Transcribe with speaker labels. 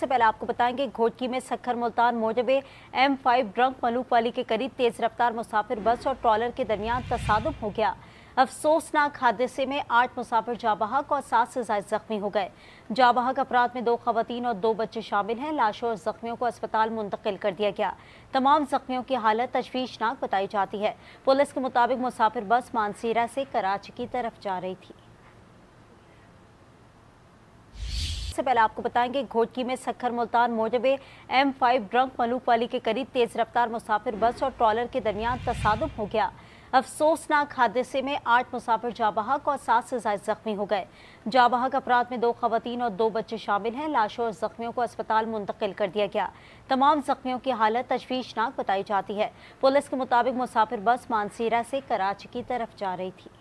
Speaker 1: सबसे पहले आपको बताएंगे घोटकी में सखर मुल्तान मोजबे एम फाइव ड्रंक मलूकवाली के करीब तेज रफ्तार मुसाफिर बस और ट्रॉलर के दरमियान तसादम हो गया अफसोसनाक हादसे में आठ मुसाफिर जाबहक और सात से ज्यादा जख्मी हो गए जाबहक अपराध में दो खवतन और दो बच्चे शामिल हैं लाशों और जख्मियों को अस्पताल मुंतकिल कर दिया गया तमाम जख्मियों की हालत तशवीशनाक बताई जाती है पुलिस के मुताबिक मुसाफिर बस मानसीरा से कराची की तरफ जा रही थी सबसे पहले आपको बताएंगे घोटकी में सखर मुल्तान मोजबे एम फाइव ड्रंक मलूकवाली के करीब तेज रफ्तार मुसाफिर बस और ट्रॉलर के दरमियान तसादम हो गया अफसोसनाक हादसे में आठ मुसाफिर जाबहक और सात से ज्यादा जख्मी हो गए जाबहक अपराध में दो खवतन और दो बच्चे शामिल हैं लाशों और जख्मियों को अस्पताल मुंतकिल कर दिया गया तमाम जख्मियों की हालत तशवीशनाक बताई जाती है पुलिस के मुताबिक मुसाफिर बस मानसीरा से कराची की तरफ जा रही थी